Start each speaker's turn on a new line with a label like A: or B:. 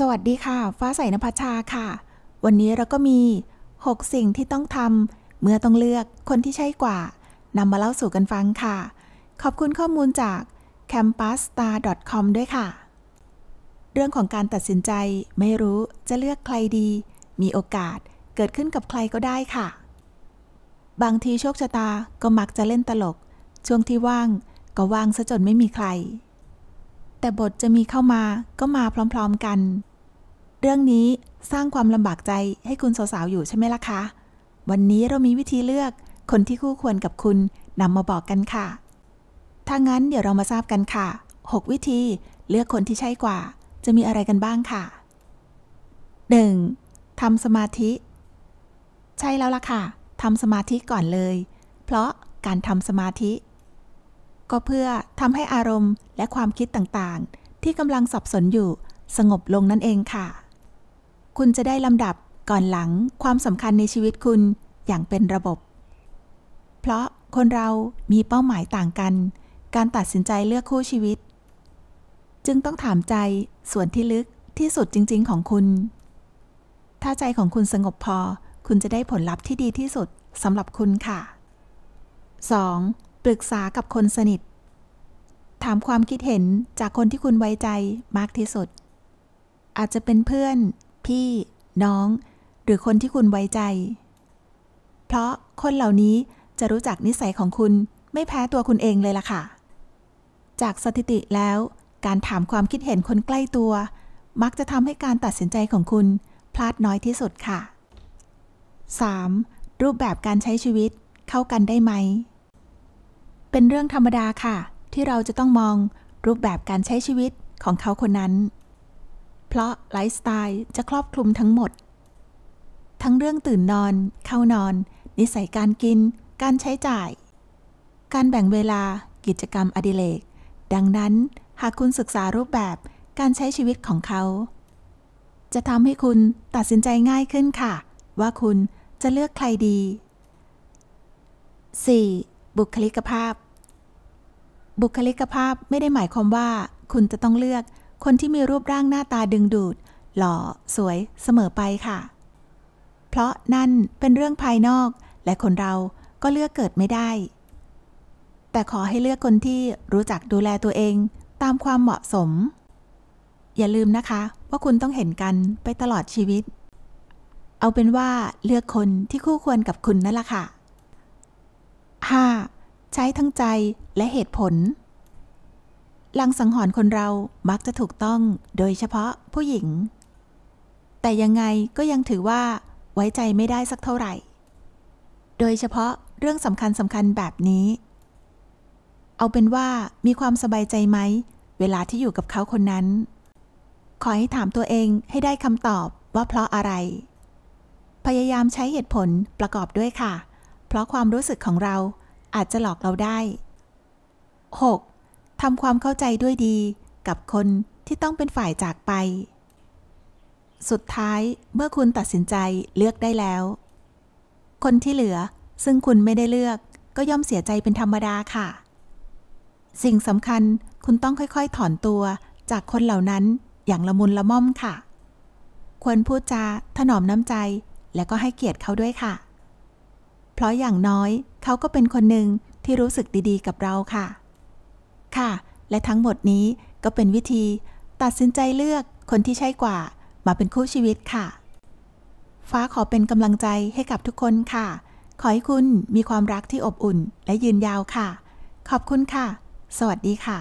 A: สวัสดีค่ะ ฟ้าใสนภัชชาค่ะ วันนี้เราก็มี 6 สิ่งที่ต้องทำเมื่อต้องเลือกคนที่ใช่กว่านำมาเล่าสู่กันฟังค่ะ ขอบคุณข้อมูลจาก campusstar.com ด้วยค่ะ เรื่องของการตัดสินใจไม่รู้จะเลือกใครดี มีโอกาสเกิดขึ้นกับใครก็ได้ค่ะ บางทีโชคชะตาก็มักจะเล่นตลก ช่วงที่ว่าง ก็ว่างซะจนไม่มีใครแต่บทจะมีเข้ามาก็มาพร้อม ๆกัน เรื่องนี้สร้างความลำบากใจให้คุณสาวๆอยู่ใช่ไหมล่ะคะ วันนี้เรามีวิธีเลือกคนที่คู่ควรกับคุณนำมาบอกกันค่ะ ถ้างั้นเดี๋ยวเรามาทราบกันค่ะ 6 วิธีเลือกคนที่ใช่กว่า จะมีอะไรกันบ้างค่ะ 1. ทำสมาธิ ใช่แล้วล่ะค่ะ ทำสมาธิก่อนเลย เพราะการทำสมาธิก็เพื่อทำให้อารมณ์และความคิดต่างๆ ที่กำลังสับสนอยู่สงบลงนั่นเองค่ะ คุณจะได้ลำดับก่อนหลังความสำคัญในชีวิตคุณอย่างเป็นระบบ เพราะคนเรามีเป้าหมายต่างกัน การตัดสินใจเลือกคู่ชีวิต จึงต้องถามใจส่วนที่ลึกที่สุดจริงๆของคุณ ถ้าใจของคุณสงบพอคุณจะได้ผลลัพธ์ที่ดีที่สุดสำหรับคุณค่ะ 2. ปรึกษากับคนสนิทถามความคิดเห็นจากคนที่คุณไว้ใจมากที่สุด อาจจะเป็นเพื่อน พี่ น้อง หรือคนที่คุณไว้ใจ เพราะคนเหล่านี้จะรู้จักนิสัยของคุณไม่แพ้ตัวคุณเองเลยล่ะค่ะ จากสถิติแล้ว การถามความคิดเห็นคนใกล้ตัว มักจะทำให้การตัดสินใจของคุณพลาดน้อยที่สุดค่ะ 3. รูปแบบการใช้ชีวิตเข้ากันได้ไหม เป็นเรื่องธรรมดาค่ะที่เราจะต้องมองรูปแบบการใช้ชีวิตของเขาคนนั้น เพราะไลฟ์สไตล์จะครอบคลุมทั้งหมด ทั้งเรื่องตื่นนอน เข้านอน นิสัยการกิน การใช้จ่าย การแบ่งเวลากิจกรรมอดิเรกดังนั้นหากคุณศึกษารูปแบบการใช้ชีวิตของเขา จะทำให้คุณตัดสินใจง่ายขึ้นค่ะ ว่าคุณจะเลือกใครดี 4. บุคลิกภาพบุคลิกภาพไม่ได้หมายความว่าคุณจะต้องเลือกคนที่มีรูปร่างหน้าตาดึงดูด หล่อ สวย เสมอไปค่ะ เพราะนั่นเป็นเรื่องภายนอก และคนเราก็เลือกเกิดไม่ได้ แต่ขอให้เลือกคนที่รู้จักดูแลตัวเองตามความเหมาะสม อย่าลืมนะคะ ว่าคุณต้องเห็นกันไปตลอดชีวิต เอาเป็นว่าเลือกคนที่คู่ควรกับคุณนั่นแหละค่ะ 5. ใช้ทั้งใจและเหตุผล ลังสังหรณ์คนเรามักจะถูกต้อง โดยเฉพาะผู้หญิง แต่ยังไงก็ยังถือว่า ไว้ใจไม่ได้สักเท่าไหร่ โดยเฉพาะเรื่องสำคัญสำคัญแบบนี้ เอาเป็นว่ามีความสบายใจไหมเวลาที่อยู่กับเขาคนนั้น ขอให้ถามตัวเองให้ได้คำตอบว่าเพราะอะไร พยายามใช้เหตุผลประกอบด้วยค่ะ เพราะความรู้สึกของเราอาจจะหลอกเราได้ 6. ทำความเข้าใจด้วยดีกับคนที่ต้องเป็นฝ่ายจากไป สุดท้ายเมื่อคุณตัดสินใจเลือกได้แล้ว คนที่เหลือซึ่งคุณไม่ได้เลือกก็ย่อมเสียใจเป็นธรรมดาค่ะ สิ่งสำคัญคุณต้องค่อยๆถอนตัวจากคนเหล่านั้นอย่างละมุนละม่อมค่ะ ควรพูดจาถนอมน้ำใจและก็ให้เกียรติเขาด้วยค่ะเพราะอย่างน้อยเขาก็เป็นคนหนึ่งที่รู้สึกดีๆ กับเราค่ะ ค่ะ และทั้งหมดนี้ก็เป็นวิธี ตัดสินใจเลือกคนที่ใช่กว่า มาเป็นคู่ชีวิตค่ะ ฟ้าขอเป็นกำลังใจให้กับทุกคนค่ะ ขอให้คุณมีความรักที่อบอุ่นและยืนยาวค่ะ ขอบคุณค่ะ สวัสดีค่ะ